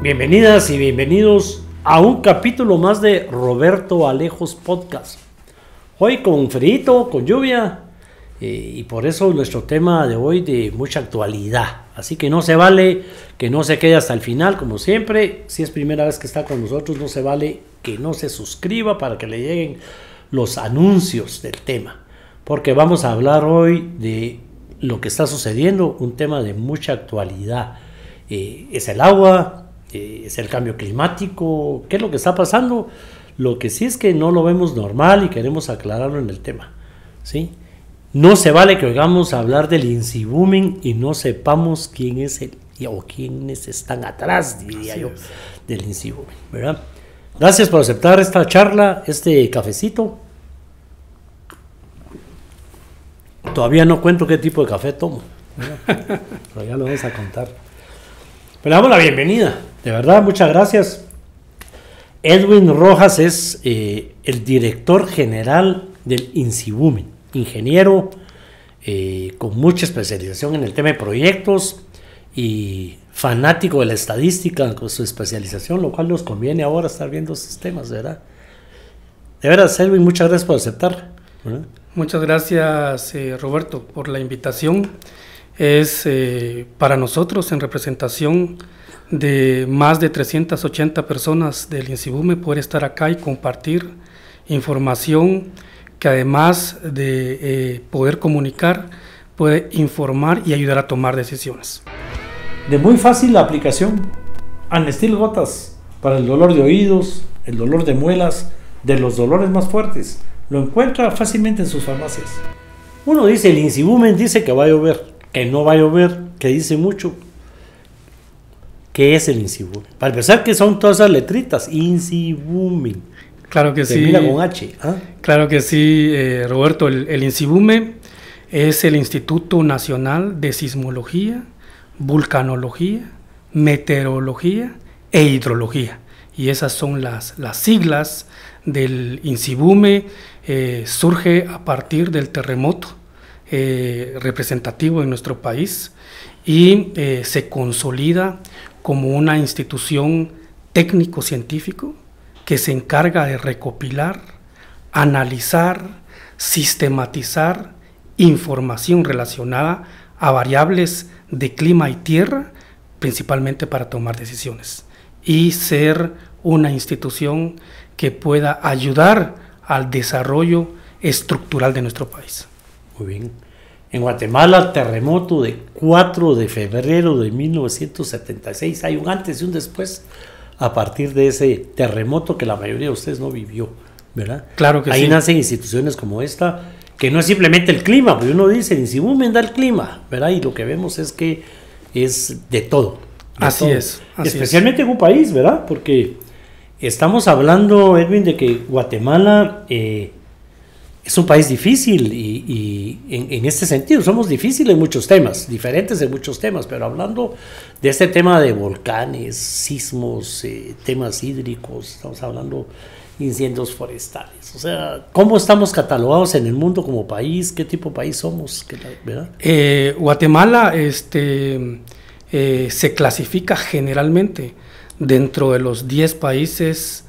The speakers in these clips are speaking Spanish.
Bienvenidas y bienvenidos a un capítulo más de Roberto Alejos Podcast. Hoy con frío, con lluvia, eh, y por eso nuestro tema de hoy de mucha actualidad. Así que no se vale que no se quede hasta el final, como siempre. Si es primera vez que está con nosotros, no se vale que no se suscriba para que le lleguen los anuncios del tema. Porque vamos a hablar hoy de lo que está sucediendo, un tema de mucha actualidad. Eh, es el agua, eh, es el cambio climático, qué es lo que está pasando. Lo que sí es que no lo vemos normal y queremos aclararlo en el tema. ¿sí? No se vale que oigamos hablar del incibumen y no sepamos quién es el o quiénes están atrás, diría yo, del incibumen Gracias por aceptar esta charla, este cafecito. Todavía no cuento qué tipo de café tomo. Pero ya lo vamos a contar damos la bienvenida. De verdad, muchas gracias. Edwin Rojas es eh, el director general del INSIBUMEN, ingeniero eh, con mucha especialización en el tema de proyectos y fanático de la estadística con su especialización, lo cual nos conviene ahora estar viendo sistemas, ¿verdad? De verdad, Edwin, muchas gracias por aceptar. Muchas gracias, eh, Roberto, por la invitación es eh, para nosotros en representación de más de 380 personas del INSIBUME poder estar acá y compartir información que además de eh, poder comunicar, puede informar y ayudar a tomar decisiones. De muy fácil la aplicación, Anestil Gotas, para el dolor de oídos, el dolor de muelas, de los dolores más fuertes. Lo encuentra fácilmente en sus farmacias. Uno dice, el Insibume dice que va a llover que no va a llover, que dice mucho. ¿Qué es el Insibume. Para empezar, que son todas esas letritas, Insibume, Claro que Termina sí. con H. Claro que sí, ¿ah? eh, Roberto. El, el INSIBUME es el Instituto Nacional de Sismología, Vulcanología, Meteorología e Hidrología. Y esas son las, las siglas del INSIBUME. Eh, surge a partir del terremoto eh, representativo en nuestro país y eh, se consolida como una institución técnico-científico que se encarga de recopilar, analizar, sistematizar información relacionada a variables de clima y tierra, principalmente para tomar decisiones y ser una institución que pueda ayudar al desarrollo estructural de nuestro país. Muy bien. En Guatemala, el terremoto de 4 de febrero de 1976. Hay un antes y un después a partir de ese terremoto que la mayoría de ustedes no vivió, ¿verdad? Claro que sí. Ahí nacen instituciones como esta, que no es simplemente el clima, porque uno dice, siquiera me da el clima, ¿verdad? Y lo que vemos es que es de todo. así es. Especialmente en un país, ¿verdad? Porque estamos hablando, Edwin, de que Guatemala... Eh, es un país difícil y, en, este sentido somos difíciles en muchos temas, diferentes en muchos temas, pero hablando de este tema de volcanes, sismos, eh, temas hídricos, estamos hablando de incendios forestales. O sea, ¿cómo estamos catalogados en el mundo como país? ¿Qué tipo de país somos? ¿Verdad? Eh, Guatemala este, eh, se clasifica generalmente dentro de los 10 países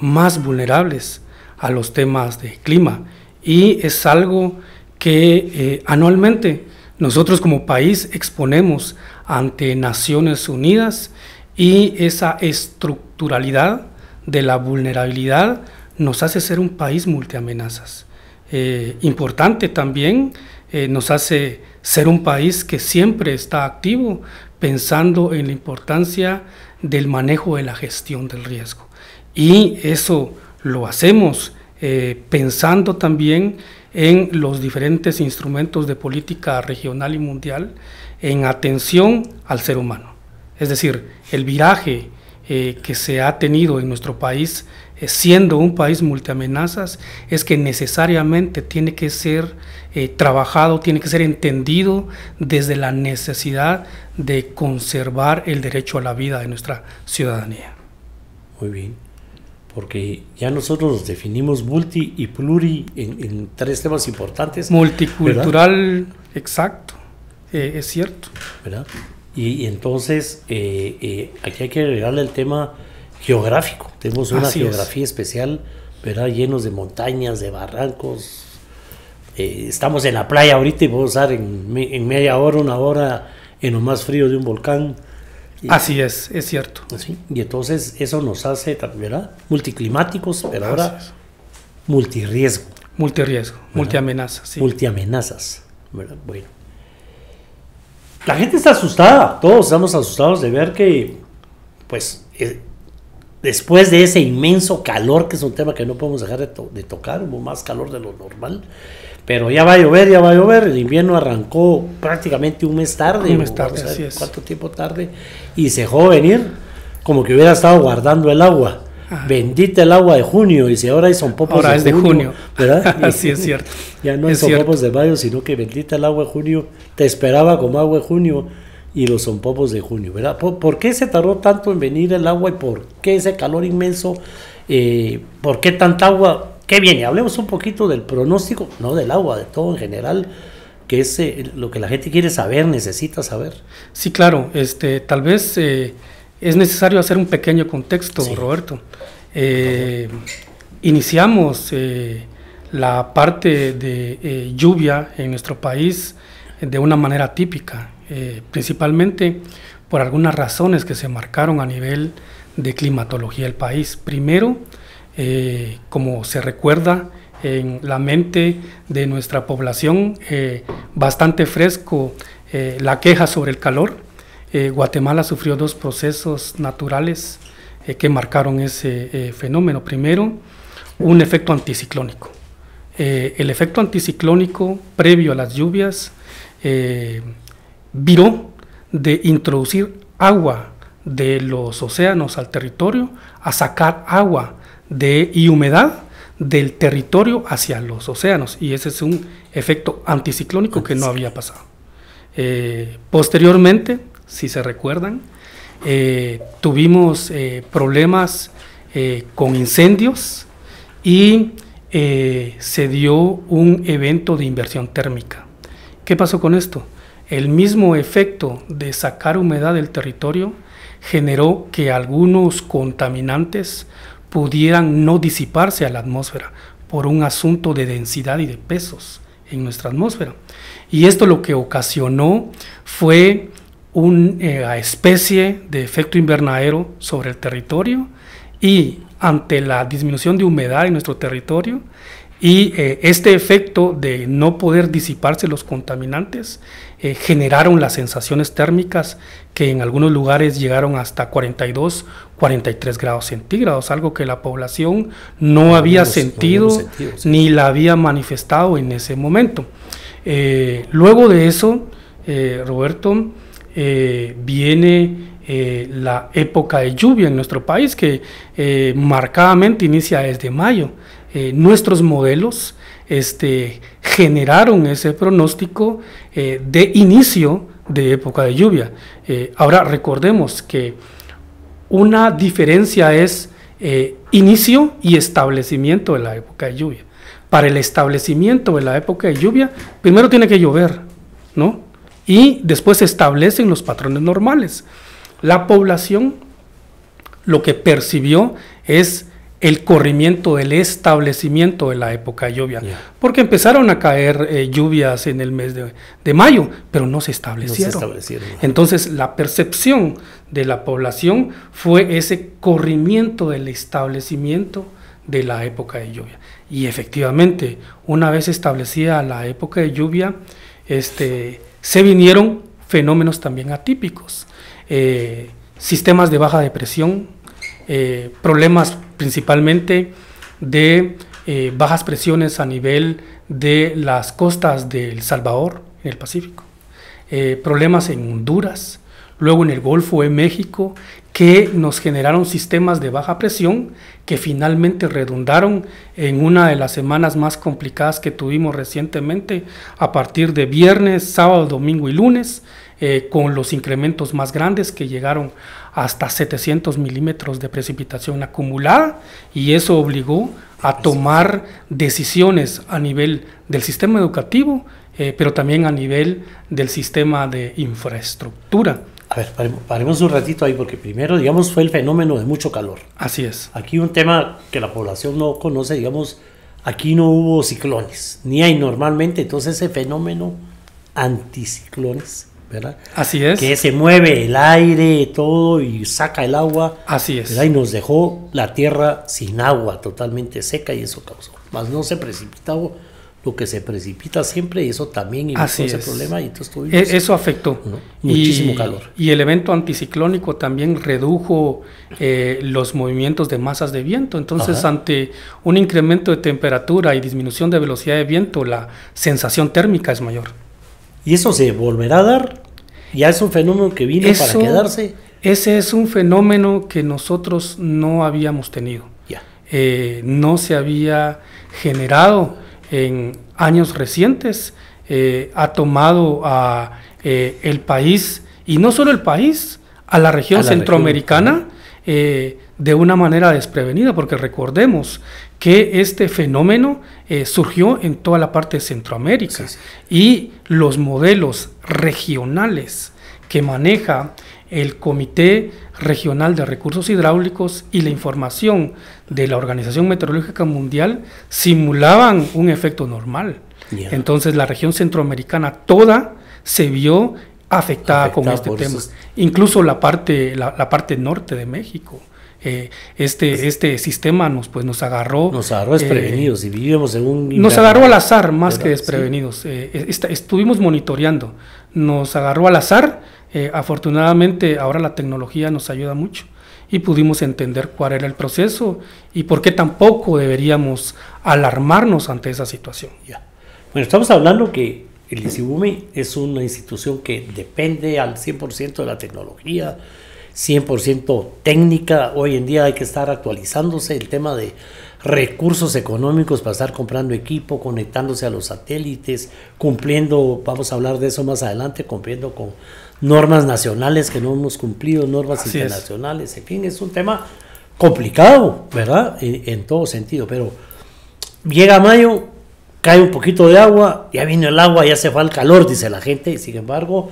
más vulnerables a los temas de clima y es algo que eh, anualmente nosotros como país exponemos ante Naciones Unidas y esa estructuralidad de la vulnerabilidad nos hace ser un país multiamenazas. Eh, importante también eh, nos hace ser un país que siempre está activo pensando en la importancia del manejo de la gestión del riesgo. Y eso lo hacemos eh, pensando también en los diferentes instrumentos de política regional y mundial en atención al ser humano. Es decir, el viraje eh, que se ha tenido en nuestro país, eh, siendo un país multiamenazas, es que necesariamente tiene que ser trabajado, tiene que ser entendido desde la necesidad de conservar el derecho a la vida de nuestra ciudadanía. Muy bien porque ya nosotros definimos multi y pluri en, tres temas importantes. Multicultural, exacto, eh, es cierto. Y, entonces eh, eh, aquí hay que agregarle el tema geográfico. Tenemos una geografía especial, ¿verdad? llenos de montañas, de barrancos. estamos en la playa ahorita y podemos estar en media hora, una hora en lo más frío de un volcán. Así es, es cierto. Y entonces eso nos hace, ¿verdad? Multiclimáticos, pero ahora multirriesgo. Multirriesgo, multiamenazas. Sí. Multiamenazas, Bueno. La gente está asustada, todos estamos asustados de ver que, pues, eh, después de ese inmenso calor, que es un tema que no podemos dejar de, de tocar, hubo más calor de lo normal, pero ya va a llover, ya va a llover. El invierno arrancó prácticamente un mes tarde. Un mes tarde, así es. Cuánto tiempo tarde. Y se dejó venir como que hubiera estado guardando el agua. Bendita el agua de junio, y si ahora hay son popos ahora de, es junio, de junio, ¿verdad? así es cierto. Ya no hay son popos de mayo, sino que bendita el agua de junio, te esperaba como agua de junio y los son popos de junio, ¿verdad? ¿Por, qué se tardó tanto en venir el agua y por qué ese calor inmenso? Eh, ¿Por qué tanta agua? Qué bien, hablemos un poquito del pronóstico, no del agua, de todo en general, que es eh, lo que la gente quiere saber, necesita saber. Sí, claro, este, tal vez eh, es necesario hacer un pequeño contexto, Roberto. Eh, iniciamos la parte de lluvia en nuestro país de una manera típica, principalmente por algunas razones que se marcaron a nivel de climatología del país. Primero, eh, como se recuerda en la mente de nuestra población, eh, bastante fresco eh, la queja sobre el calor. Guatemala sufrió dos procesos naturales que marcaron ese fenómeno. Primero, un efecto anticiclónico. el efecto anticiclónico previo a las lluvias viró de introducir agua de los océanos al territorio a sacar agua de, y humedad del territorio hacia los océanos. Y ese es un efecto anticiclónico que no había pasado. Eh, posteriormente, si se recuerdan, eh, tuvimos eh, problemas con incendios y se dio un evento de inversión térmica. ¿Qué pasó con esto? El mismo efecto de sacar humedad del territorio generó que algunos contaminantes pudieran no disiparse a la atmósfera por un asunto de densidad y de pesos en nuestra atmósfera. Y esto lo que ocasionó fue una eh, especie de efecto invernadero sobre el territorio y ante la disminución de humedad en nuestro territorio, y eh, este efecto de no poder disiparse los contaminantes eh, generaron las sensaciones térmicas que en algunos lugares llegaron hasta 42, 43 grados centígrados, algo que la población no, había sentido ni la había manifestado en ese momento. Eh, luego de eso, Roberto, viene la época de lluvia en nuestro país, que marcadamente inicia desde mayo eh, nuestros modelos este, generaron ese pronóstico eh, de inicio de época de lluvia. Eh, ahora recordemos que una diferencia es inicio y establecimiento de la época de lluvia. Para el establecimiento de la época de lluvia, primero tiene que llover, ¿no? Y después se establecen los patrones normales. La población lo que percibió es el corrimiento, el establecimiento de la época de lluvia, porque empezaron a caer eh, lluvias en el mes de, mayo, pero no se, establecieron. Entonces la percepción de la población fue ese corrimiento del establecimiento de la época de lluvia. Y efectivamente, una vez establecida la época de lluvia, este, se vinieron fenómenos también atípicos, eh, sistemas de baja depresión, eh, problemas principalmente de eh, bajas presiones a nivel de las costas de El Salvador, en el Pacífico, eh, problemas en Honduras, luego en el Golfo de México, que nos generaron sistemas de baja presión que finalmente redundaron en una de las semanas más complicadas que tuvimos recientemente a partir de viernes, sábado, domingo y lunes, eh, con los incrementos más grandes que llegaron hasta 700 milímetros de precipitación acumulada y eso obligó a tomar decisiones a nivel del sistema educativo, eh, pero también a nivel del sistema de infraestructura. A ver, paremos un ratito ahí, porque primero, digamos, fue el fenómeno de mucho calor. Así es. Aquí un tema que la población no conoce, digamos, aquí no hubo ciclones, ni hay normalmente, entonces ese fenómeno anticiclones Así es. Que se mueve el aire, todo, y saca el agua. Así es. Y nos dejó la tierra sin agua, totalmente seca, y eso causó. Más no se precipitaba lo que se precipita siempre y eso también inició ese problema y entonces e, eso afectó muchísimo calor y el evento anticiclónico también redujo eh, los movimientos de masas de viento entonces ante un incremento de temperatura y disminución de velocidad de viento la sensación térmica es mayor y eso se volverá a dar ya es un fenómeno que vino para quedarse. Ese es un fenómeno que nosotros no habíamos tenido. Eh, no se había generado en años recientes. Eh, ha tomado a eh, el país, y no solo el país, a la región centroamericana de una manera desprevenida, porque recordemos que este fenómeno eh, surgió en toda la parte de Centroamérica y los modelos regionales que maneja el Comité Regional de Recursos Hidráulicos y la información de la Organización Meteorológica Mundial simulaban un efecto normal. Entonces la región centroamericana toda se vio afectada, con este tema, incluso la parte, la parte norte de México. Eh, este, este sistema nos, pues, nos agarró. Nos agarró eh, desprevenidos y vivíamos en un... Nos agarró al azar más que desprevenidos. Eh, estuvimos monitoreando, nos agarró al azar. afortunadamente ahora la tecnología nos ayuda mucho y pudimos entender cuál era el proceso y por qué tampoco deberíamos alarmarnos ante esa situación. Ya. Bueno, estamos hablando que el ICIBUMI es una institución que depende al 100% de la tecnología 100% técnica. Hoy en día hay que estar actualizándose el tema de recursos económicos para estar comprando equipo, conectándose a los satélites, cumpliendo, vamos a hablar de eso más adelante, cumpliendo con normas nacionales que no hemos cumplido, normas internacionales, en fin, es un tema complicado, ¿verdad? E, en, todo sentido, pero llega mayo, cae un poquito de agua, ya vino el agua, ya se fue el calor, dice la gente, y sin embargo,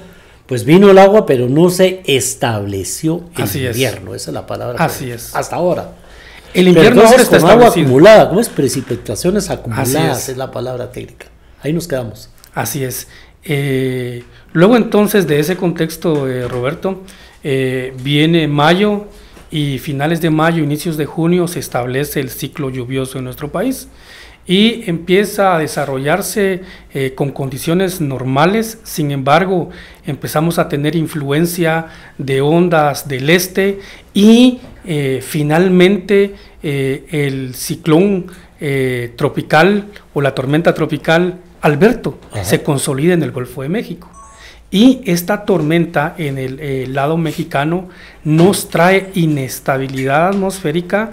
pues vino el agua, pero no se estableció el invierno. Esa es la palabra. Así es. Hasta ahora. El invierno está con agua acumulada, ¿cómo es? Precipitaciones acumuladas es. la palabra técnica. Ahí nos quedamos. Así es. Eh, luego entonces de ese contexto, eh, Roberto, eh, viene mayo y finales de mayo, inicios de junio se establece el ciclo lluvioso en nuestro país y empieza a desarrollarse eh, con condiciones normales, sin embargo empezamos a tener influencia de ondas del este y eh, finalmente eh, el ciclón tropical o la tormenta tropical Alberto se consolida en el Golfo de México. Y esta tormenta en el lado mexicano nos trae inestabilidad atmosférica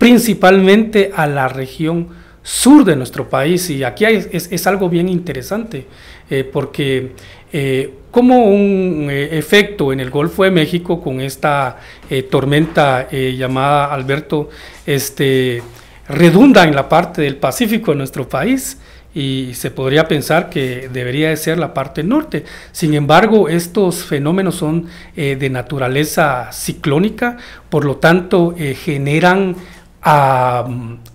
principalmente a la región sur de nuestro país. Y aquí es, algo bien interesante, eh, porque eh, como un eh, efecto en el Golfo de México con esta tormenta llamada Alberto, este, redunda en la parte del Pacífico de nuestro país y se podría pensar que debería de ser la parte norte. Sin embargo, estos fenómenos son de naturaleza ciclónica, por lo tanto generan a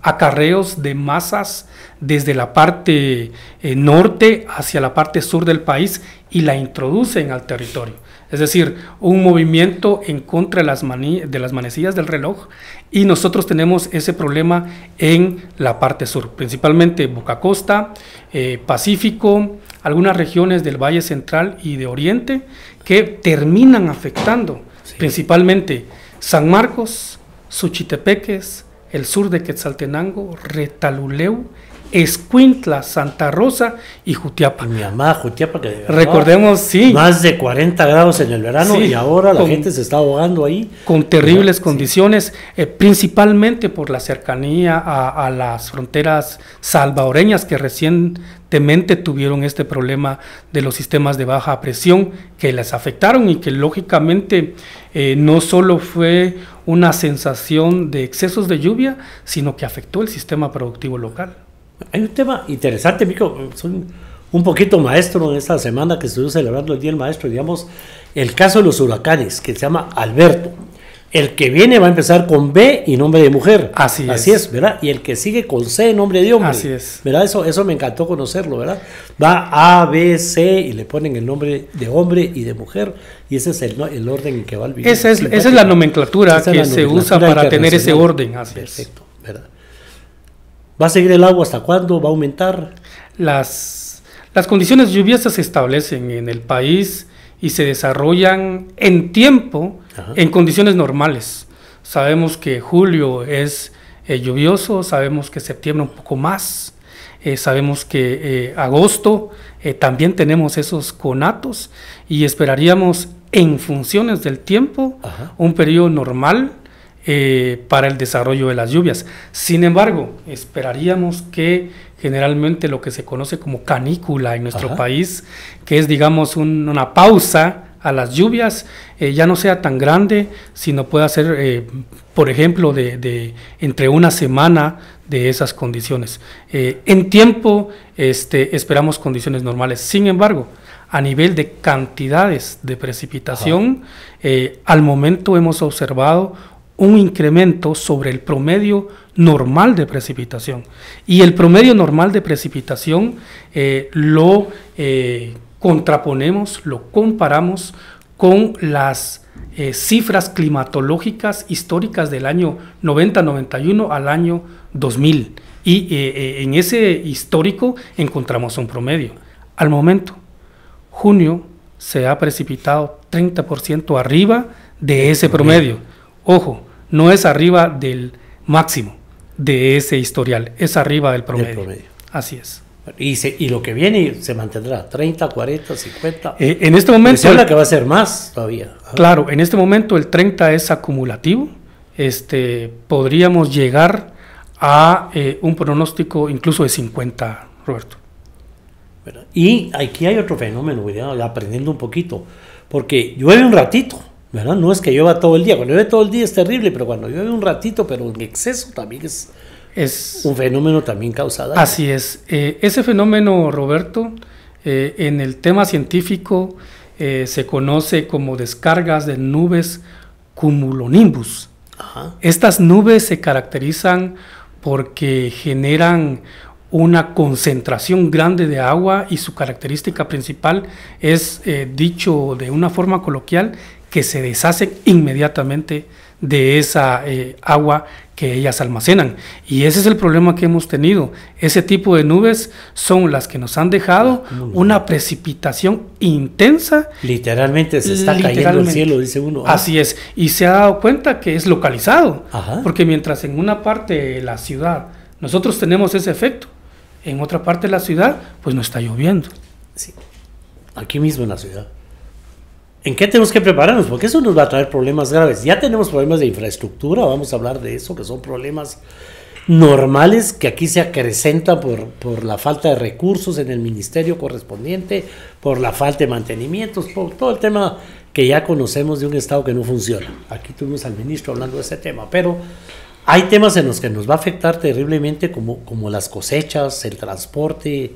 acarreos de masas desde la parte eh, norte hacia la parte sur del país y la introducen al territorio. Es decir, un movimiento en contra de las, manecillas del reloj y nosotros tenemos ese problema en la parte sur, principalmente Boca Costa, eh, Pacífico, algunas regiones del Valle Central y de Oriente que terminan afectando principalmente San Marcos, Suchitepeques, el sur de Quetzaltenango, Retaluleu Escuintla, Santa Rosa y Jutiapa. Mi mamá, Jutiapa, que recordemos, sí. Más de 40 grados en el verano y ahora la gente se está ahogando ahí. Con terribles condiciones, eh, principalmente por la cercanía a, las fronteras salvadoreñas que recientemente tuvieron este problema de los sistemas de baja presión que les afectaron y que lógicamente eh, no solo fue una sensación de excesos de lluvia, sino que afectó el sistema productivo local. Hay un tema interesante, Mico. Soy un poquito maestro en esta semana que estuvimos celebrando el Día del Maestro. Digamos, el caso de los huracanes, que se llama Alberto. El que viene va a empezar con B y nombre de mujer. Así, Así es. ¿verdad? Y el que sigue con C, nombre de hombre. Así es. ¿Verdad? Eso, eso me encantó conocerlo, ¿verdad? Va A, B, C y le ponen el nombre de hombre y de mujer. Y ese es el, el orden en que va el video. Esa es, la nomenclatura que se usa para tener ese orden. Así Perfecto, ¿verdad? ¿Va a seguir el agua hasta cuándo? ¿Va a aumentar? Las, las condiciones lluviosas se establecen en el país y se desarrollan en tiempo, en condiciones normales. Sabemos que julio es eh, lluvioso, sabemos que septiembre un poco más, eh, sabemos que eh, agosto también tenemos esos conatos y esperaríamos en funciones del tiempo un periodo normal eh, para el desarrollo de las lluvias. Sin embargo, esperaríamos que generalmente lo que se conoce como canícula en nuestro país, que es digamos una pausa a las lluvias, eh, ya no sea tan grande, sino pueda ser, eh, por ejemplo, de, entre una semana de esas condiciones. en tiempo este, esperamos condiciones normales. Sin embargo, a nivel de cantidades de precipitación, al momento hemos observado un incremento sobre el promedio normal de precipitación. Y el promedio normal de precipitación eh, lo eh, contraponemos, lo comparamos con las eh, cifras climatológicas históricas del año 90-91 al año 2000. Y en ese histórico encontramos un promedio. Al momento, junio se ha precipitado 30% arriba de ese promedio. Ojo, no es arriba del máximo de ese historial, es arriba del promedio. Así es. Y, lo que viene se mantendrá, 30, 40, 50. en este momento... Se que va a ser más todavía. Claro, en este momento el 30 es acumulativo. Este, podríamos llegar a eh, un pronóstico incluso de 50, Roberto. Y aquí hay otro fenómeno, ¿verdad? aprendiendo un poquito, porque llueve un ratito, no es que llueva todo el día. Cuando llueve todo el día es terrible, pero cuando llueve un ratito, pero en exceso también es, un fenómeno también causado. Así es. Eh, ese fenómeno, Roberto, eh, en el tema científico eh, se conoce como descargas de nubes cumulonimbus. Estas nubes se caracterizan porque generan una concentración grande de agua y su característica principal es, dicho de una forma coloquial, que se deshacen inmediatamente de esa eh, agua que ellas almacenan. Y ese es el problema que hemos tenido. Ese tipo de nubes son las que nos han dejado ah, una precipitación intensa. Literalmente se está cayendo el cielo, dice uno. ¿eh? Así es. Y se ha dado cuenta que es localizado. Porque mientras en una parte de la ciudad nosotros tenemos ese efecto, en otra parte de la ciudad pues no está lloviendo. Sí. Aquí mismo en la ciudad. ¿En qué tenemos que prepararnos? Porque eso nos va a traer problemas graves. Ya tenemos problemas de infraestructura, vamos a hablar de eso, que son problemas normales que aquí se acrecenta por, por la falta de recursos en el ministerio correspondiente, por la falta de mantenimientos, por todo el tema que ya conocemos de un Estado que no funciona. Aquí tuvimos al ministro hablando de ese tema, pero hay temas en los que nos va a afectar terriblemente como, como las cosechas, el transporte.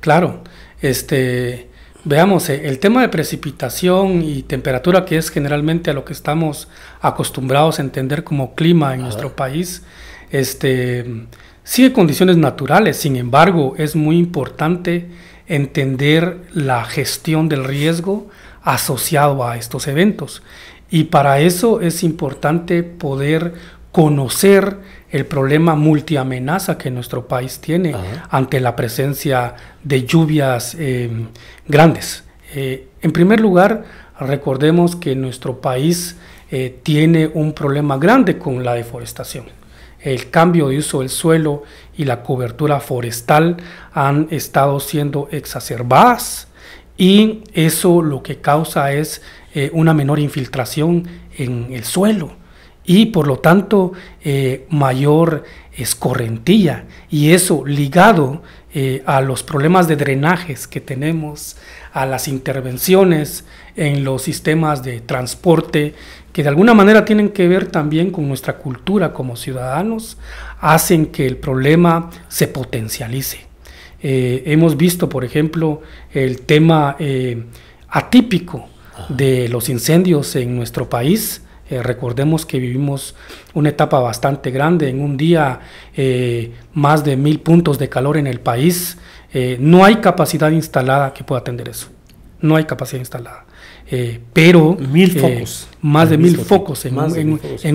Claro, este Veamos, eh, el tema de precipitación y temperatura, que es generalmente a lo que estamos acostumbrados a entender como clima en nuestro país, este, sigue condiciones naturales, sin embargo, es muy importante entender la gestión del riesgo asociado a estos eventos. Y para eso es importante poder conocer el problema multiamenaza que nuestro país tiene ante la presencia de lluvias eh, grandes. Eh, en primer lugar, recordemos que nuestro país eh, tiene un problema grande con la deforestación. El cambio de uso del suelo y la cobertura forestal han estado siendo exacerbadas y eso lo que causa es una menor infiltración en el suelo y por lo tanto eh, mayor escorrentía y eso ligado eh, a los problemas de drenajes que tenemos, a las intervenciones en los sistemas de transporte, que de alguna manera tienen que ver también con nuestra cultura como ciudadanos, hacen que el problema se potencialice. Eh, hemos visto, por ejemplo, el tema atípico de los incendios en nuestro país, eh, recordemos que vivimos una etapa bastante grande, en un día eh, más de mil puntos de calor en el país. Eh, no hay capacidad instalada que pueda atender eso. No hay capacidad instalada. pero... Mil focos. más de mil, focos, en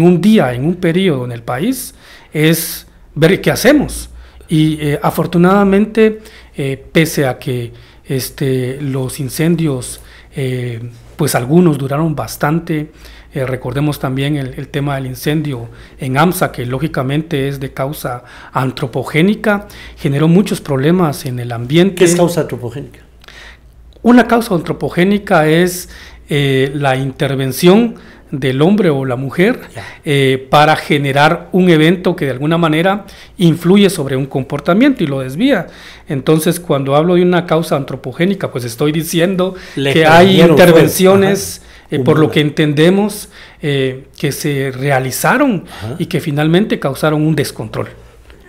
un, día, en un periodo en el país, es ver qué hacemos. Y afortunadamente, pese a que este, los incendios, pues algunos duraron bastante, eh, recordemos también el, tema del incendio en AMSA, que lógicamente es de causa antropogénica, generó muchos problemas en el ambiente. ¿Qué es causa antropogénica? Una causa antropogénica es eh, la intervención del hombre o la mujer eh, para generar un evento que de alguna manera influye sobre un comportamiento y lo desvía. Entonces, cuando hablo de una causa antropogénica, pues estoy diciendo que hay pues. intervenciones. Eh, por lo que entendemos eh, que se realizaron y que finalmente causaron un descontrol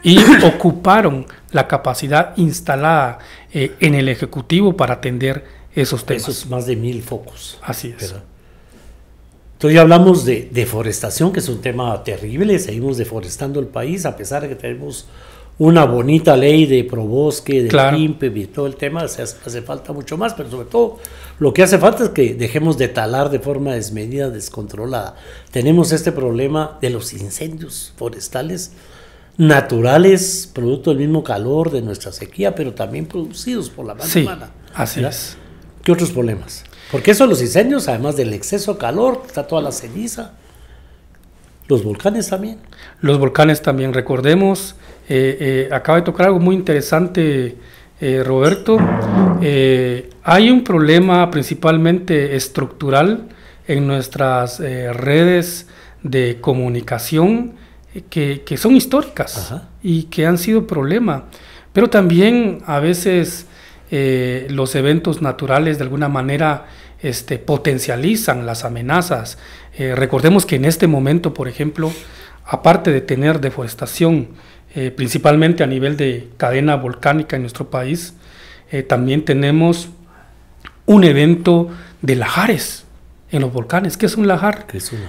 y ocuparon la capacidad instalada eh, en el Ejecutivo para atender esos temas. Esos más de mil focos. Así es. Entonces hablamos de deforestación, que es un tema terrible, seguimos deforestando el país a pesar de que tenemos una bonita ley de probosque, de claro. y todo el tema, se hace, falta mucho más, pero sobre todo lo que hace falta es que dejemos de talar de forma desmedida, descontrolada. Tenemos este problema de los incendios forestales naturales, producto del mismo calor de nuestra sequía, pero también producidos por la mano humana. Así es. ¿Qué otros problemas? Porque eso los incendios, además del exceso de calor, está toda la ceniza. Los volcanes también. Los volcanes también, recordemos eh, eh, acaba de tocar algo muy interesante, eh, Roberto. hay un problema principalmente estructural en nuestras redes de comunicación que, son históricas y que han sido problema. Pero también a veces los eventos naturales de alguna manera este, potencializan las amenazas. recordemos que en este momento, por ejemplo, aparte de tener deforestación, eh, principalmente a nivel de cadena volcánica en nuestro país. Eh, también tenemos un evento de lajares en los volcanes. ¿Qué es un lajar?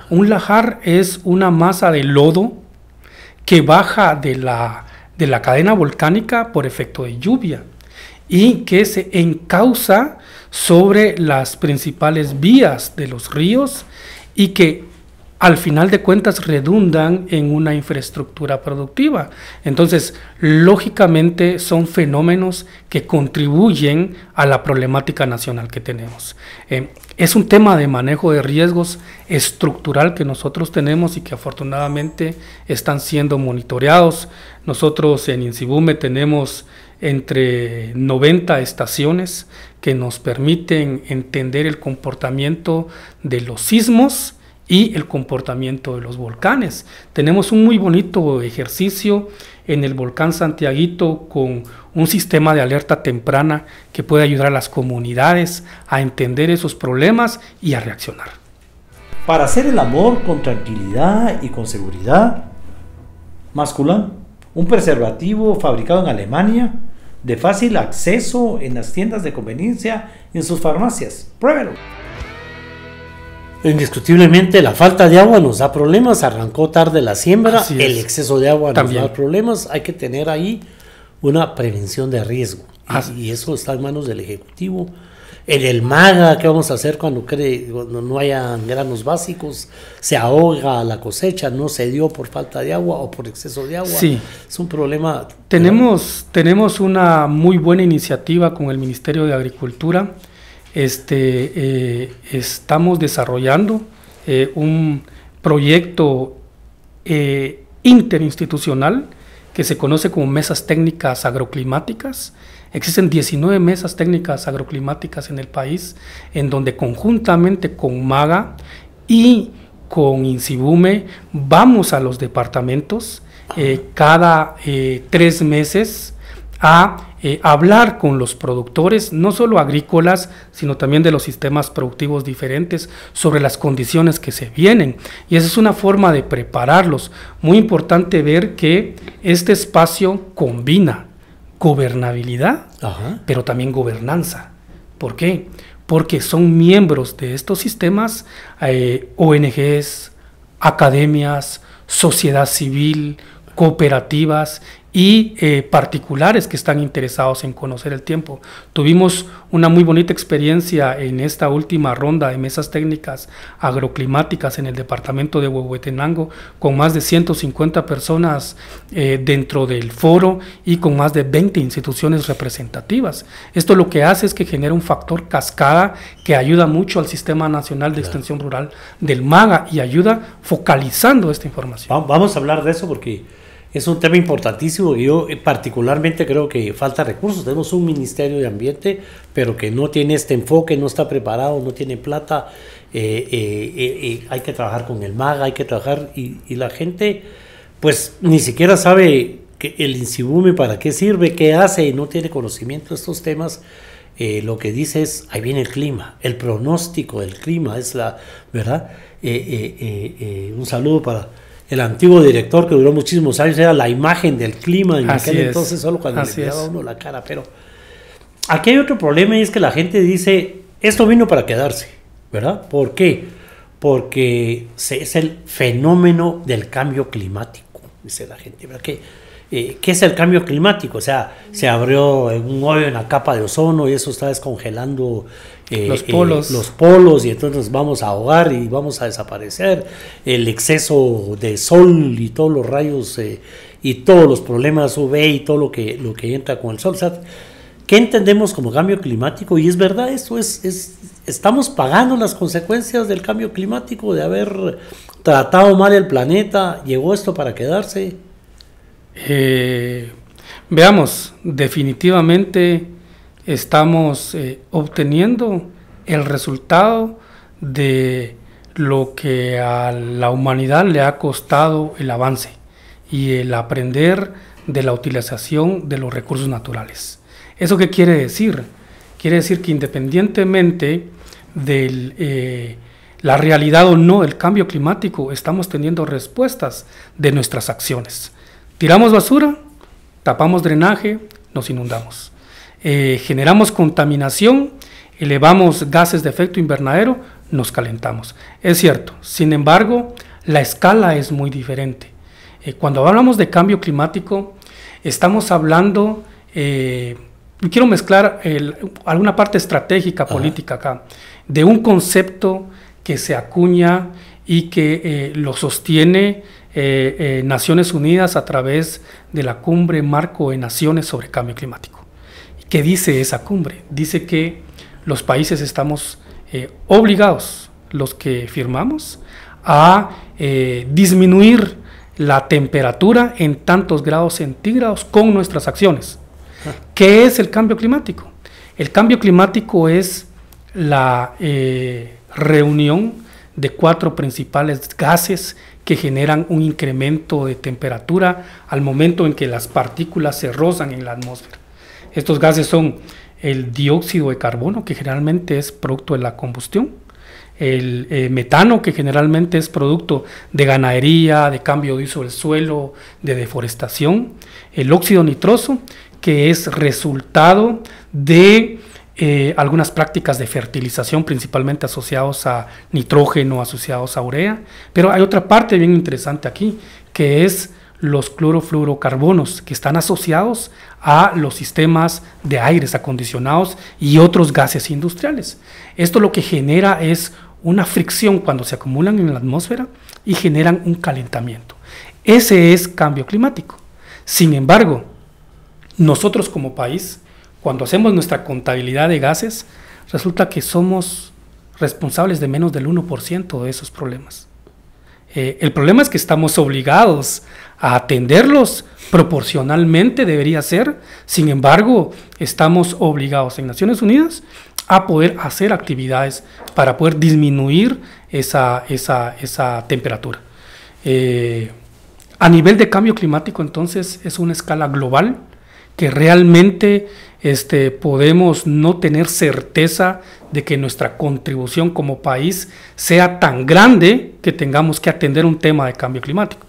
Un lajar es una masa de lodo que baja de la, de la cadena volcánica por efecto de lluvia y que se encausa sobre las principales vías de los ríos y que al final de cuentas redundan en una infraestructura productiva. Entonces, lógicamente son fenómenos que contribuyen a la problemática nacional que tenemos. Eh, es un tema de manejo de riesgos estructural que nosotros tenemos y que afortunadamente están siendo monitoreados. Nosotros en Insibume tenemos entre 90 estaciones que nos permiten entender el comportamiento de los sismos, y el comportamiento de los volcanes. Tenemos un muy bonito ejercicio en el volcán Santiaguito con un sistema de alerta temprana que puede ayudar a las comunidades a entender esos problemas y a reaccionar. Para hacer el amor con tranquilidad y con seguridad, masculan, un preservativo fabricado en Alemania, de fácil acceso en las tiendas de conveniencia y en sus farmacias. Pruébelo. Indiscutiblemente la falta de agua nos da problemas, arrancó tarde la siembra, el exceso de agua También. nos da problemas, hay que tener ahí una prevención de riesgo y, eso está en manos del Ejecutivo. En el MAGA, ¿qué vamos a hacer cuando, cree, no hayan granos básicos? Se ahoga la cosecha, no se dio por falta de agua o por exceso de agua. Sí. Es un problema. Tenemos, tenemos una muy buena iniciativa con el Ministerio de Agricultura este, eh, estamos desarrollando eh, un proyecto eh, interinstitucional que se conoce como mesas técnicas agroclimáticas. Existen 19 mesas técnicas agroclimáticas en el país, en donde conjuntamente con MAGA y con INSIBUME vamos a los departamentos cada tres meses a eh, hablar con los productores, no solo agrícolas, sino también de los sistemas productivos diferentes, sobre las condiciones que se vienen. Y esa es una forma de prepararlos. Muy importante ver que este espacio combina gobernabilidad, pero también gobernanza. ¿Por qué? Porque son miembros de estos sistemas, eh, ONGs, academias, sociedad civil, cooperativas y eh, particulares que están interesados en conocer el tiempo. Tuvimos una muy bonita experiencia en esta última ronda de mesas técnicas agroclimáticas en el departamento de Huehuetenango, con más de 150 personas eh, dentro del foro y con más de 20 instituciones representativas. Esto lo que hace es que genera un factor cascada que ayuda mucho al Sistema Nacional de Extensión Rural del MAGA y ayuda focalizando esta información. Vamos a hablar de eso porque es un tema importantísimo. Yo eh, particularmente creo que falta recursos. Tenemos un Ministerio de Ambiente, pero que no tiene este enfoque, no está preparado, no tiene plata. Eh, eh, hay que trabajar con el MAG, hay que trabajar y, la gente pues ni siquiera sabe que el INSIBUME para qué sirve, qué hace y no tiene conocimiento de estos temas. lo que dice es, ahí viene el clima, el pronóstico del clima, es la verdad. un saludo para el antiguo director que duró muchísimos años era la imagen del clima en aquel entonces, solo cuando le miraba uno la cara. Pero aquí hay otro problema y es que la gente dice, esto vino para quedarse, ¿verdad? ¿Por qué? Porque es el fenómeno del cambio climático, dice la gente, ¿verdad? Que, eh, ¿Qué es el cambio climático? O sea, se abrió un hoyo en la capa de ozono y eso está descongelando eh, los eh, polos. los polos y entonces vamos a ahogar y vamos a desaparecer, el exceso de sol y todos los rayos eh, y todos los problemas UV y todo lo que, lo que entra con el sol. ¿qué entendemos como cambio climático? Y es verdad, esto es, estamos pagando las consecuencias del cambio climático, de haber tratado mal el planeta, llegó esto para quedarse. veamos, definitivamente estamos eh, obteniendo el resultado de lo que a la humanidad le ha costado el avance y el aprender de la utilización de los recursos naturales. ¿Eso qué quiere decir? Quiere decir que independientemente de eh, la realidad o no del cambio climático, estamos teniendo respuestas de nuestras acciones. Tiramos basura, tapamos drenaje, nos inundamos. Eh, generamos contaminación, elevamos gases de efecto invernadero, nos calentamos. Es cierto, sin embargo, la escala es muy diferente. Eh, cuando hablamos de cambio climático, estamos hablando, eh, quiero mezclar alguna parte estratégica política acá, de un concepto que se acuña y que lo sostiene Naciones Unidas a través de la cumbre marco de naciones sobre cambio climático. ¿Qué dice esa cumbre? Dice que los países estamos eh, obligados, los que firmamos, a eh, disminuir la temperatura en tantos grados centígrados con nuestras acciones. Ah. ¿Qué es el cambio climático? El cambio climático es la eh, reunión de cuatro principales gases que generan un incremento de temperatura al momento en que las partículas se rozan en la atmósfera. Estos gases son el dióxido de carbono, que generalmente es producto de la combustión, el eh, metano, que generalmente es producto de ganadería, de cambio de uso del suelo, de deforestación, el óxido nitroso, que es resultado de eh, algunas prácticas de fertilización, principalmente asociados a nitrógeno, asociados a urea, pero hay otra parte bien interesante aquí, que es los clorofluorocarbonos que están asociados a los sistemas de aires acondicionados y otros gases industriales. Esto lo que genera es una fricción cuando se acumulan en la atmósfera y generan un calentamiento. Ese es cambio climático. Sin embargo, nosotros como país, cuando hacemos nuestra contabilidad de gases, resulta que somos responsables de menos del 1% de esos problemas. Eh, el problema es que estamos obligados a atenderlos proporcionalmente, debería ser. Sin embargo, estamos obligados en Naciones Unidas a poder hacer actividades para poder disminuir esa, temperatura. Eh, a nivel de cambio climático, entonces, es una escala global que realmente este, podemos no tener certeza de que nuestra contribución como país sea tan grande que tengamos que atender un tema de cambio climático.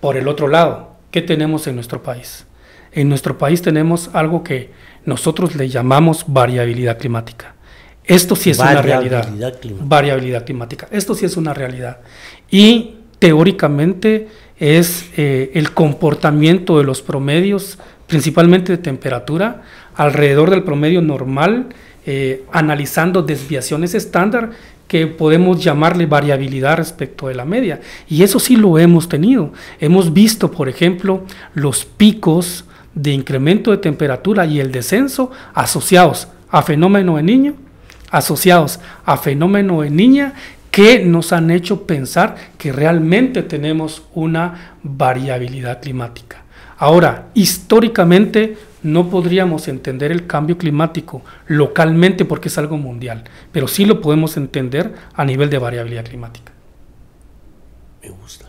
Por el otro lado, ¿qué tenemos en nuestro país? En nuestro país tenemos algo que nosotros le llamamos variabilidad climática. Esto sí es una realidad. Variabilidad climática. Esto sí es una realidad. Y teóricamente es eh, el comportamiento de los promedios principalmente de temperatura, alrededor del promedio normal, eh, analizando desviaciones estándar que podemos llamarle variabilidad respecto de la media. Y eso sí lo hemos tenido. Hemos visto, por ejemplo, los picos de incremento de temperatura y el descenso asociados a fenómeno de niño, asociados a fenómeno de niña, que nos han hecho pensar que realmente tenemos una variabilidad climática. Ahora, históricamente no podríamos entender el cambio climático localmente porque es algo mundial, pero sí lo podemos entender a nivel de variabilidad climática. Me gusta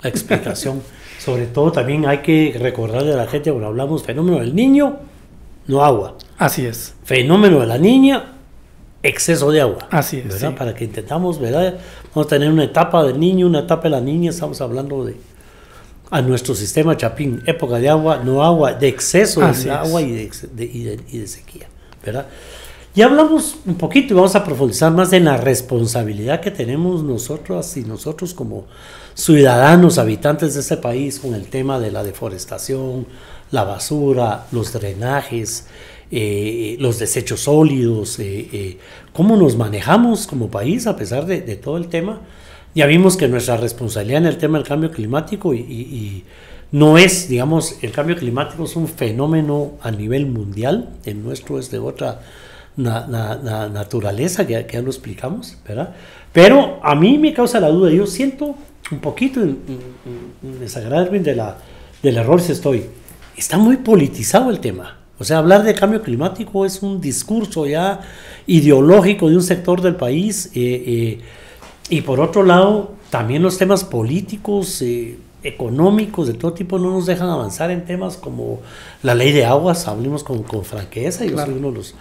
la explicación. Sobre todo también hay que recordarle a la gente cuando hablamos fenómeno del niño, no agua. Así es. Fenómeno de la niña, exceso de agua. Así es. Para que intentamos, ¿verdad? Vamos a tener una etapa del niño, una etapa de la niña, estamos hablando de a nuestro sistema Chapín, época de agua, no agua, de exceso de agua y de, y, sequía, ¿verdad? Ya hablamos un poquito y vamos a profundizar más en la responsabilidad que tenemos nosotros y nosotros como ciudadanos, habitantes de este país, con el tema de la deforestación, la basura, los drenajes, eh, los desechos sólidos, eh, eh, cómo nos manejamos como país a pesar de todo el tema ya vimos que nuestra responsabilidad en el tema del cambio climático y, no es, digamos, el cambio climático es un fenómeno a nivel mundial, el nuestro es de otra naturaleza, que, ya lo explicamos, ¿verdad? Pero a mí me causa la duda, yo siento un poquito desagradable de del error si estoy. Está muy politizado el tema. O sea, hablar de cambio climático es un discurso ya ideológico de un sector del país. Eh, eh, y por otro lado, también los temas políticos, eh, económicos, de todo tipo, no nos dejan avanzar en temas como la ley de aguas, hablamos con, con franqueza, yo soy uno de los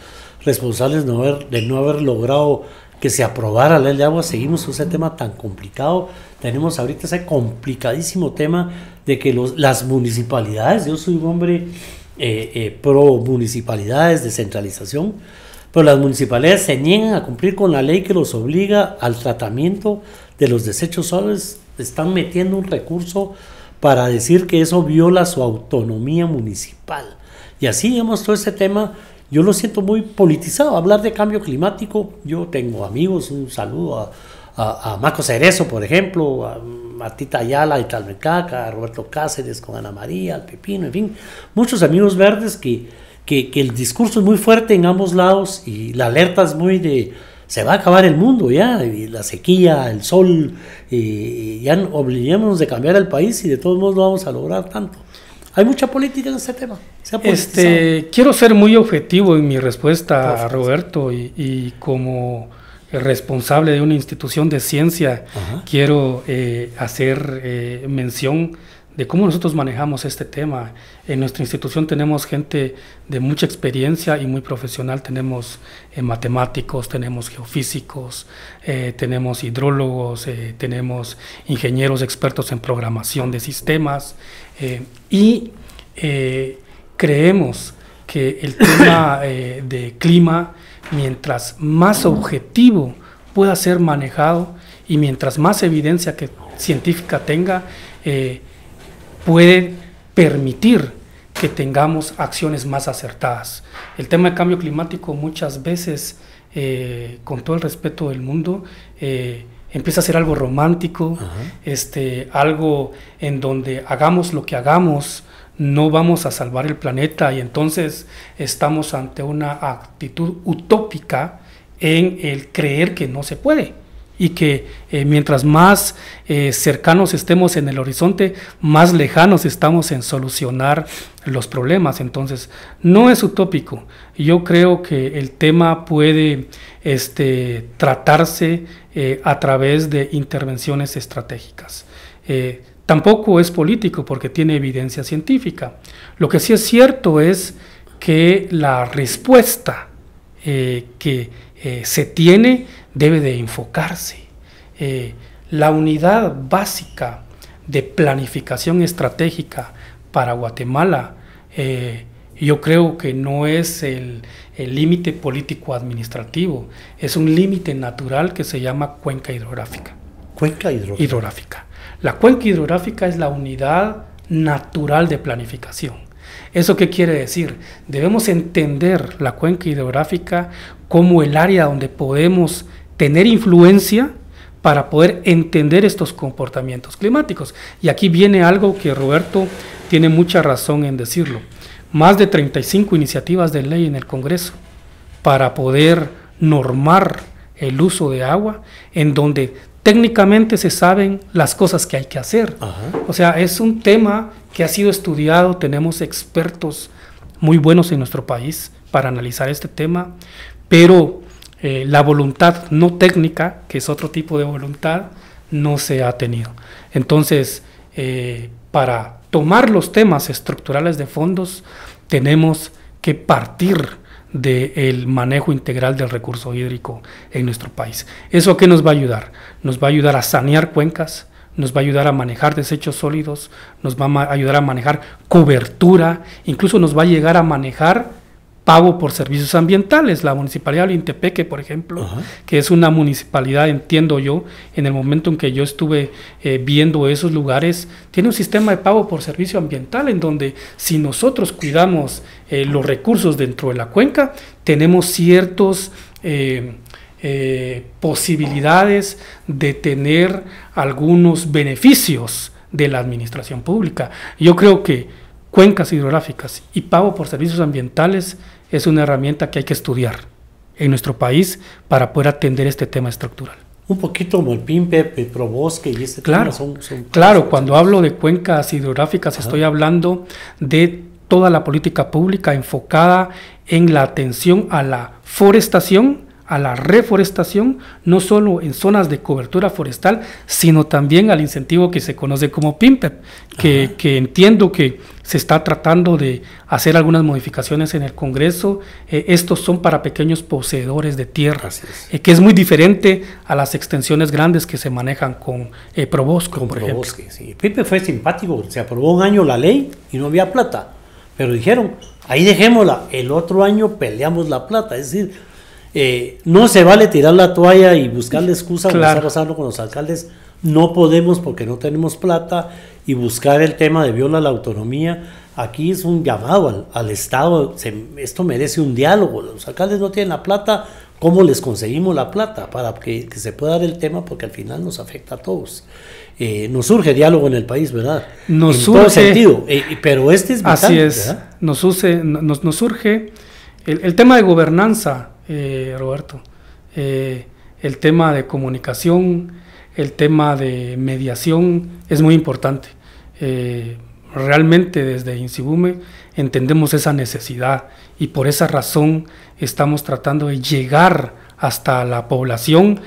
responsables de no, haber, logrado que se aprobara la ley de aguas, seguimos con ese tema tan complicado, tenemos ahorita ese complicadísimo tema de que los, las municipalidades, yo soy un hombre eh, eh, pro municipalidades, descentralización, pero las municipalidades se niegan a cumplir con la ley que los obliga al tratamiento de los desechos sólidos, están metiendo un recurso para decir que eso viola su autonomía municipal. Y así, hemos todo este tema, yo lo siento muy politizado. Hablar de cambio climático, yo tengo amigos, un saludo a, a, Marco Cerezo, por ejemplo, a Matita Ayala y Talmecaca, a Roberto Cáceres con Ana María, al Pepino, en fin, muchos amigos verdes que que, el discurso es muy fuerte en ambos lados y la alerta es muy de se va a acabar el mundo ya, la sequía, el sol, y ya obligémonos de cambiar el país y de todos modos no vamos a lograr tanto. Hay mucha política en este tema. Este, quiero ser muy objetivo en mi respuesta a Roberto y, como responsable de una institución de ciencia, quiero eh, hacer eh, mención de cómo nosotros manejamos este tema. En nuestra institución tenemos gente de mucha experiencia y muy profesional. Tenemos eh, matemáticos, tenemos geofísicos, eh, tenemos hidrólogos, eh, tenemos ingenieros expertos en programación de sistemas y creemos que el tema de clima, mientras más objetivo pueda ser manejado y mientras más evidencia que científica tenga, puede permitir que tengamos acciones más acertadas. El tema del cambio climático muchas veces, eh, con todo el respeto del mundo, eh, empieza a ser algo romántico, este, algo en donde hagamos lo que hagamos, no vamos a salvar el planeta y entonces estamos ante una actitud utópica en el creer que no se puede y que eh, mientras más eh, cercanos estemos en el horizonte, más lejanos estamos en solucionar los problemas. Entonces, no es utópico. Yo creo que el tema puede este, tratarse eh, a través de intervenciones estratégicas. tampoco es político porque tiene evidencia científica. Lo que sí es cierto es que la respuesta eh, que eh, se tiene debe de enfocarse. Eh, la unidad básica de planificación estratégica para Guatemala, yo creo que no es el límite político-administrativo, es un límite natural que se llama cuenca hidrográfica. Cuenca hidrográfica. La cuenca hidrográfica es la unidad natural de planificación ¿Eso qué quiere decir? Debemos entender la cuenca hidrográfica como el área donde podemos tener influencia para poder entender estos comportamientos climáticos. Y aquí viene algo que Roberto tiene mucha razón en decirlo. Más de 35 iniciativas de ley en el Congreso para poder normar el uso de agua, en donde técnicamente se saben las cosas que hay que hacer. O sea, es un tema que ha sido estudiado, tenemos expertos muy buenos en nuestro país para analizar este tema, pero eh, la voluntad no técnica, que es otro tipo de voluntad, no se ha tenido. Entonces, eh, para tomar los temas estructurales de fondos, tenemos que partir del manejo integral del recurso hídrico en nuestro país. ¿Eso qué nos va a ayudar? Nos va a ayudar a sanear cuencas, nos va a ayudar a manejar desechos sólidos, nos va a ayudar a manejar cobertura, incluso nos va a llegar a manejar pago por servicios ambientales. La municipalidad de Olintepeque, por ejemplo, que es una municipalidad, entiendo yo, en el momento en que yo estuve eh, viendo esos lugares, tiene un sistema de pago por servicio ambiental en donde si nosotros cuidamos eh, los recursos dentro de la cuenca, tenemos ciertas eh, posibilidades de tener algunos beneficios de la administración pública. Yo creo que cuencas hidrográficas y pago por servicios ambientales es una herramienta que hay que estudiar en nuestro país para poder atender este tema estructural. Un poquito como el PIMPE, Petrobosque y este claro, son, Claro, cuando hablo de cuencas hidrográficas estoy hablando de toda la política pública enfocada en la atención a la forestación a la reforestación, no solo en zonas de cobertura forestal, sino también al incentivo que se conoce como PIMPEP, e que, que entiendo que se está tratando de hacer algunas modificaciones en el Congreso. Eh, estos son para pequeños poseedores de tierras, eh, que es muy diferente a las extensiones grandes que se manejan con eh, con por Probosque, Sí. Pipe fue simpático, se aprobó un año la ley y no había plata, pero dijeron, ahí dejémosla, el otro año peleamos la plata, es decir, eh, no se vale tirar la toalla y buscar la excusa para estar pasando con los alcaldes. No podemos porque no tenemos plata y buscar el tema de viola la autonomía. Aquí es un llamado al, Estado. esto merece un diálogo. Los alcaldes no tienen la plata. ¿Cómo les conseguimos la plata para que, se pueda dar el tema? Porque al final nos afecta a todos. Eh, nos surge diálogo en el país, ¿verdad? Nos en surge, sentido. Eh, pero este es vital, Así es. Nos, surge, nos, nos surge el tema de gobernanza eh, Roberto. Eh, el tema de comunicación, el tema de mediación es muy importante. Eh, realmente desde Insibume entendemos esa necesidad y por esa razón estamos tratando de llegar hasta la población,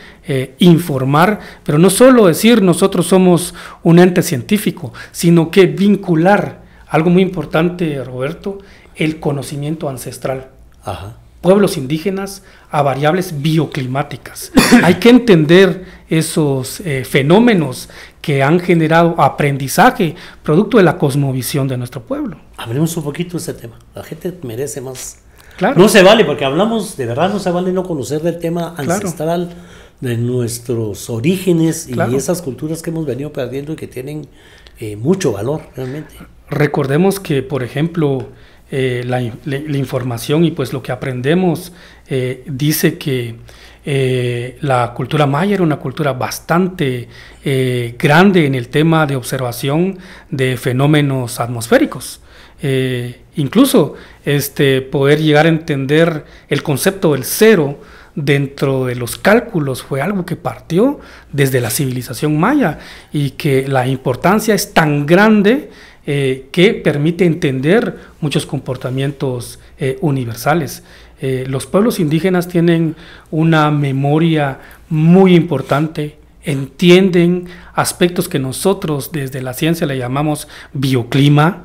informar, pero no solo decir nosotros somos un ente científico, sino que vincular algo muy importante, Roberto, el conocimiento ancestral. Ajá pueblos indígenas a variables bioclimáticas. Hay que entender esos eh, fenómenos que han generado aprendizaje producto de la cosmovisión de nuestro pueblo. Hablemos un poquito de ese tema. La gente merece más. Claro. No se vale, porque hablamos, de verdad no se vale no conocer del tema ancestral de nuestros orígenes y esas culturas que hemos venido perdiendo y que tienen eh, mucho valor realmente. Recordemos que, por ejemplo, eh, la, información y pues lo que aprendemos eh, dice que eh, la cultura maya era una cultura bastante grande en el tema de observación de fenómenos atmosféricos. incluso este, poder llegar a entender el concepto del cero, dentro de los cálculos fue algo que partió desde la civilización maya y que la importancia es tan grande eh, que permite entender muchos comportamientos eh, universales. Eh, los pueblos indígenas tienen una memoria muy importante, entienden aspectos que nosotros desde la ciencia le llamamos bioclima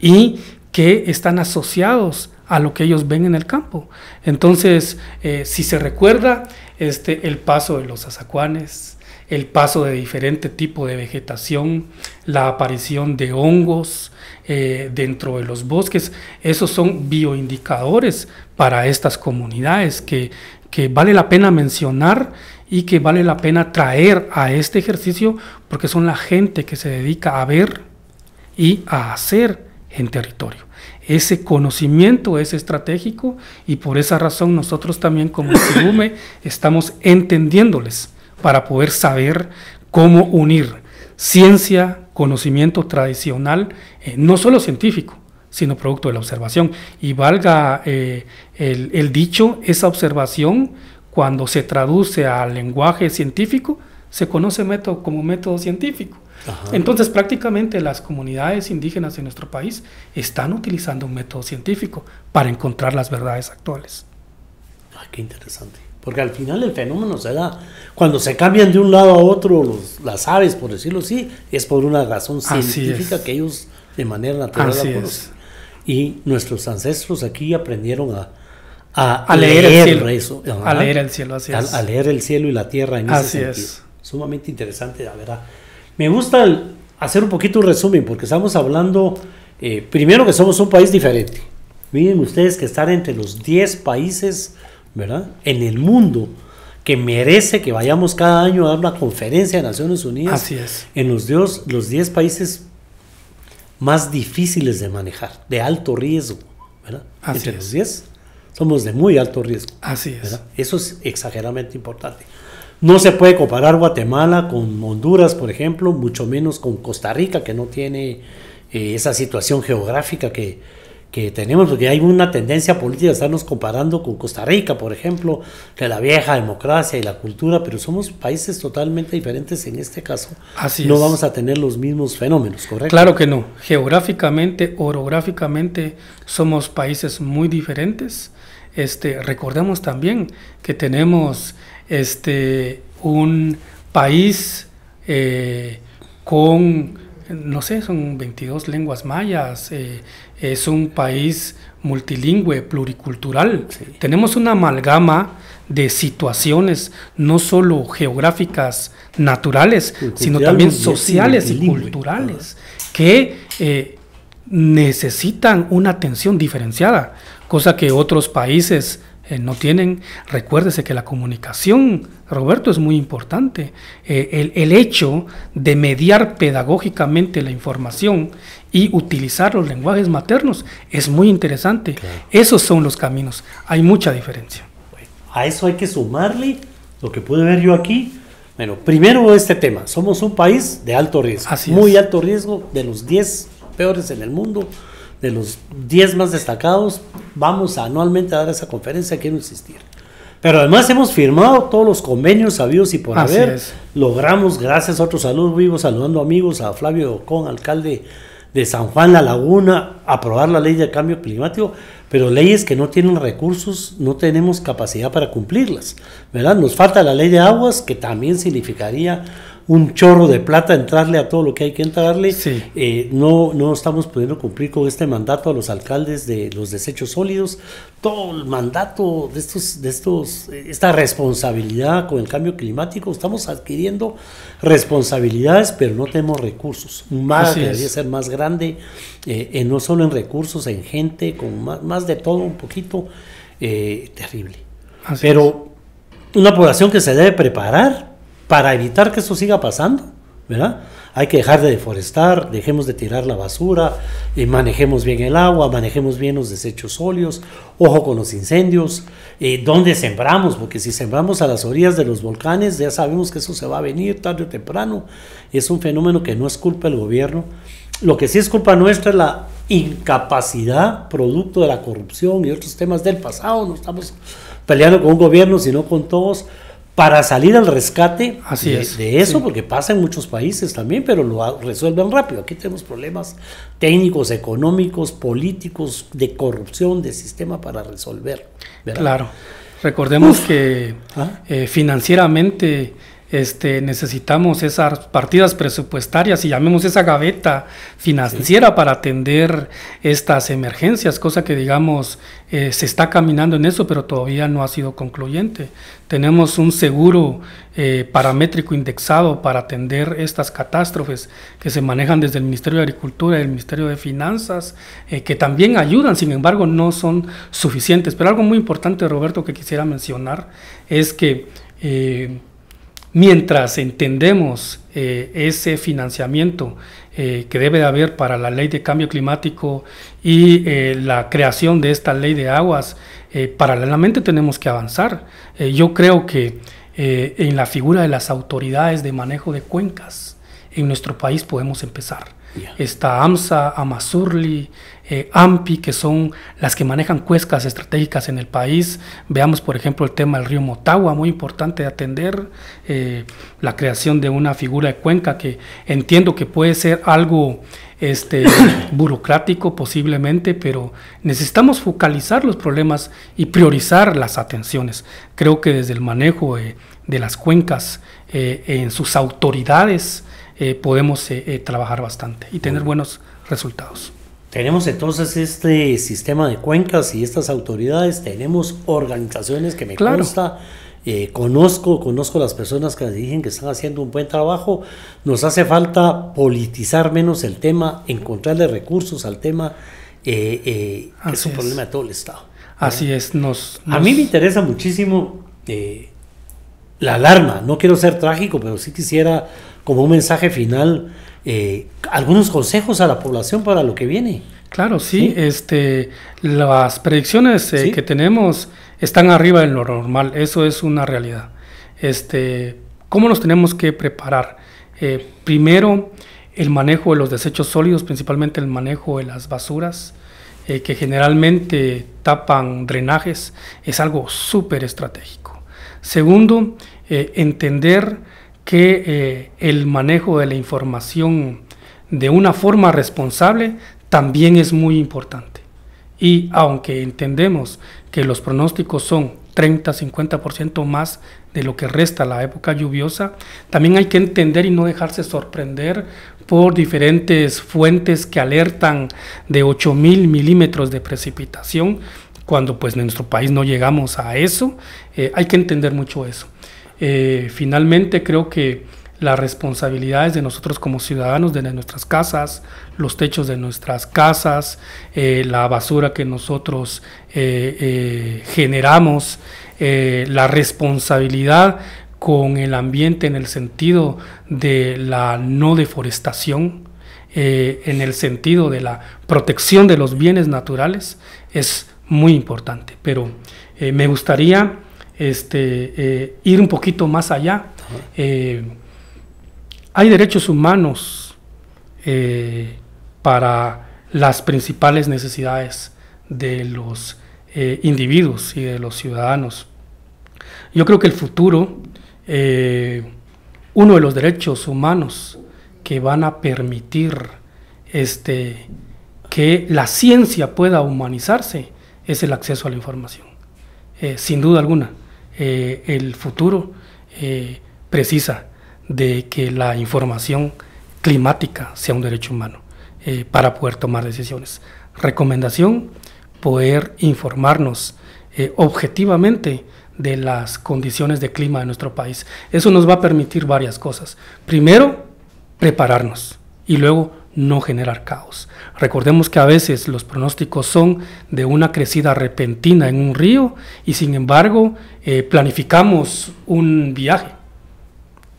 y que están asociados a lo que ellos ven en el campo. Entonces, eh, si se recuerda, este, el paso de los azacuanes, el paso de diferente tipo de vegetación, la aparición de hongos eh, dentro de los bosques, esos son bioindicadores para estas comunidades que vale la pena mencionar y que vale la pena traer a este ejercicio porque son la gente que se dedica a ver y a hacer en territorio ese conocimiento es estratégico y por esa razón nosotros también como SIGUME estamos entendiéndoles para poder saber cómo unir ciencia, conocimiento tradicional, eh, no solo científico, sino producto de la observación. Y valga eh, el, el dicho, esa observación cuando se traduce al lenguaje científico, se conoce como método científico. Entonces prácticamente las comunidades indígenas en nuestro país están utilizando un método científico para encontrar las verdades actuales. Ay, ah, qué interesante. Porque al final el fenómeno se da cuando se cambian de un lado a otro las aves, por decirlo así, es por una razón científica que ellos de manera natural Y nuestros ancestros aquí aprendieron a, leer, el cielo. a leer el cielo, a, leer el cielo y la tierra en así Es. Sumamente interesante, la verdad. Me gusta hacer un poquito un resumen porque estamos hablando, eh, primero que somos un país diferente. Miren ustedes que están entre los 10 países, ¿verdad? En el mundo que merece que vayamos cada año a dar una conferencia de Naciones Unidas. Así es. En los 10 los países más difíciles de manejar, de alto riesgo, ¿verdad? Así entre es. los 10 somos de muy alto riesgo. Así es. Eso es exageradamente importante. No se puede comparar Guatemala con Honduras, por ejemplo, mucho menos con Costa Rica, que no tiene eh, esa situación geográfica que, tenemos, porque hay una tendencia política de estarnos comparando con Costa Rica, por ejemplo, de la vieja democracia y la cultura, pero somos países totalmente diferentes en este caso. Así no vamos a tener los mismos fenómenos, ¿correcto? Claro que no. Geográficamente, orográficamente, somos países muy diferentes. Este, recordemos también que tenemos este, un país eh, con, no sé, son 22 lenguas mayas, eh, es un país multilingüe, pluricultural. Tenemos una amalgama de situaciones, no solo geográficas, naturales, sino también sociales y culturales, que eh, necesitan una atención diferenciada, cosa que otros países eh, no tienen, recuérdese que la comunicación, Roberto, es muy importante. Eh, el, hecho de mediar pedagógicamente la información y utilizar los lenguajes maternos es muy interesante. Esos son los caminos, hay mucha diferencia. a eso hay que sumarle lo que pude ver yo aquí. Bueno, primero este tema, somos un país de alto riesgo, Así muy alto riesgo, de los 10 peores en el mundo de los 10 más destacados, vamos anualmente a dar esa conferencia, quiero insistir. Pero además hemos firmado todos los convenios sabidos y por haber. Logramos, gracias a otros saludos vivos, saludando amigos, a Flavio Con, alcalde de San Juan La Laguna, aprobar la ley de cambio climático, pero leyes que no tienen recursos, no tenemos capacidad para cumplirlas, ¿verdad? Nos falta la ley de aguas, que también significaría un chorro de plata, entrarle a todo lo que hay que entrarle. Eh, no, no estamos pudiendo cumplir con este mandato a los alcaldes de los desechos sólidos. Todo el mandato de estos, de estos, eh, esta responsabilidad con el cambio climático, estamos adquiriendo responsabilidades, pero no tenemos recursos. Más debería ser más grande, eh, no solo en recursos, en gente, con más, de todo un poquito terrible. pero una población que se debe preparar para evitar que eso siga pasando, ¿verdad? Hay que dejar de deforestar, dejemos de tirar la basura, y eh, manejemos bien el agua, manejemos bien los desechos sólidos, ojo con los incendios, eh, dónde sembramos, porque si sembramos a las orillas de los volcanes, ya sabemos que eso se va a venir tarde o temprano. Es un fenómeno que no es culpa del gobierno. Lo que sí es culpa nuestra es la incapacidad, producto de la corrupción y otros temas del pasado. No estamos peleando con un gobierno, sino con todos para salir al rescate de, eso, porque pasa en muchos países también, pero lo resuelven rápido. Aquí tenemos problemas técnicos, económicos, políticos, de corrupción, de sistema para resolver. Claro. Recordemos que ah. eh, financieramente este, necesitamos esas partidas presupuestarias y llamemos esa gaveta financiera para atender estas emergencias, cosa que digamos eh, se está caminando en eso, pero todavía no ha sido concluyente. Tenemos un seguro eh, paramétrico indexado para atender estas catástrofes que se manejan desde el Ministerio de Agricultura y el Ministerio de Finanzas, eh, que también ayudan, sin embargo no son suficientes. Pero algo muy importante, Roberto, que quisiera mencionar es que Mientras entendemos eh, ese financiamiento eh, que debe de haber para la ley de cambio climático y eh, la creación de esta ley de aguas, paralelamente tenemos que avanzar. yo creo que en la figura de las autoridades de manejo de cuencas en nuestro país podemos empezar. Está AMSA, AMASURLI, eh, AMPI, que son las que manejan cuescas estratégicas en el país. Veamos, por ejemplo, el tema del río Motagua, muy importante de atender, eh, la creación de una figura de cuenca que entiendo que puede ser algo este, burocrático posiblemente, pero necesitamos focalizar los problemas y priorizar las atenciones. Creo que desde el manejo de las cuencas, eh, en sus autoridades, podemos trabajar bastante y tener buenos resultados. Tenemos entonces este sistema de cuencas y estas autoridades, tenemos organizaciones que me consta, eh, conozco, conozco las personas que dicen que están haciendo un buen trabajo. Nos hace falta politizar menos el tema, encontrarle recursos al tema, eh, eh, es un problema de todo el Estado. Así es, nos, A mí me interesa muchísimo la alarma, no quiero ser trágico, pero sí quisiera como un mensaje final eh, algunos consejos a la población para lo que viene. Claro, sí, Este, las predicciones eh, que tenemos están arriba de lo normal, eso es una realidad. Este, ¿Cómo nos tenemos que preparar? Eh, primero, el manejo de los desechos sólidos, principalmente el manejo de las basuras, que generalmente tapan drenajes, es algo súper estratégico. Segundo, entender que eh, el manejo de la información de una forma responsable también es muy importante. Y aunque entendemos que los pronósticos son 30-50% más de lo que resta la época lluviosa, también hay que entender y no dejarse sorprender por diferentes fuentes que alertan de 8000 milímetros de precipitación, cuando pues en nuestro país no llegamos a eso, eh, hay que entender mucho eso. Eh, finalmente creo que las responsabilidades de nosotros como ciudadanos de nuestras casas, los techos de nuestras casas, eh, la basura que nosotros eh, generamos, la responsabilidad con el ambiente en el sentido de la no deforestación, en el sentido de la protección de los bienes naturales, es muy importante. Pero me gustaría este, eh, ir un poquito más allá. Eh, hay derechos humanos eh, para las principales necesidades de los individuos y de los ciudadanos. Yo creo que el futuro, uno de los derechos humanos que van a permitir este, que la ciencia pueda humanizarse es el acceso a la información, sin duda alguna. Eh, el futuro eh, precisa de que la información climática sea un derecho humano eh, para poder tomar decisiones. Recomendación, poder informarnos objetivamente de las condiciones de clima de nuestro país. Eso nos va a permitir varias cosas. Primero, prepararnos y luego no generar caos. Recordemos que a veces los pronósticos son de una crecida repentina en un río y sin embargo eh, planificamos un viaje.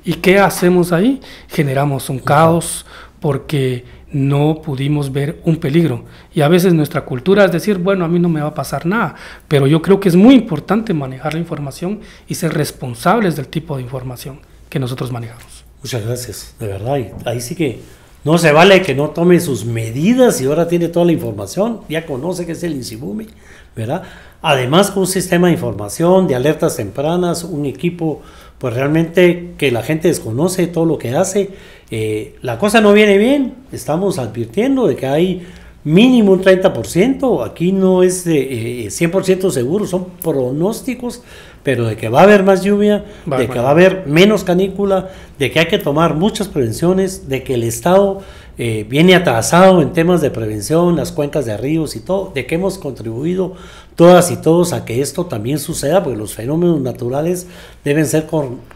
¿Y qué hacemos ahí? Generamos un caos porque no pudimos ver un peligro. Y a veces nuestra cultura es decir, bueno, a mí no me va a pasar nada, pero yo creo que es muy importante manejar la información y ser responsables del tipo de información que nosotros manejamos. Muchas gracias, de verdad. Ahí sí que no se vale que no tome sus medidas y ahora tiene toda la información, ya conoce que es el Insibumi, ¿verdad? Además, con un sistema de información, de alertas tempranas, un equipo, pues realmente que la gente desconoce todo lo que hace, eh, la cosa no viene bien. Estamos advirtiendo de que hay mínimo un 30%, aquí no es 100% eh, eh, seguro, son pronósticos pero de que va a haber más lluvia, de que va a haber menos canícula, de que hay que tomar muchas prevenciones, de que el Estado eh, viene atrasado en temas de prevención, las cuencas de ríos y todo, de que hemos contribuido todas y todos a que esto también suceda, porque los fenómenos naturales deben ser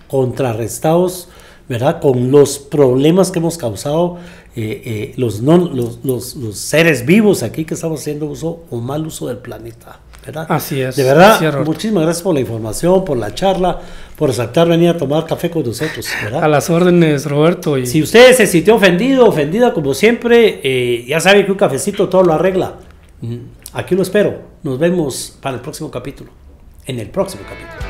contrarrestados, ¿verdad? Con los problemas que hemos causado eh, eh, los seres vivos aquí que estamos haciendo uso o mal uso del planeta. Así es. De verdad, muchísimas gracias por la información, por la charla, por aceptar venir a tomar café con nosotros, A las órdenes, Roberto. Si usted se sintió ofendido, ofendida, como siempre, eh, ya sabe que un cafecito todo lo arregla. Mm, aquí lo espero. Nos vemos para el próximo capítulo. En el próximo capítulo.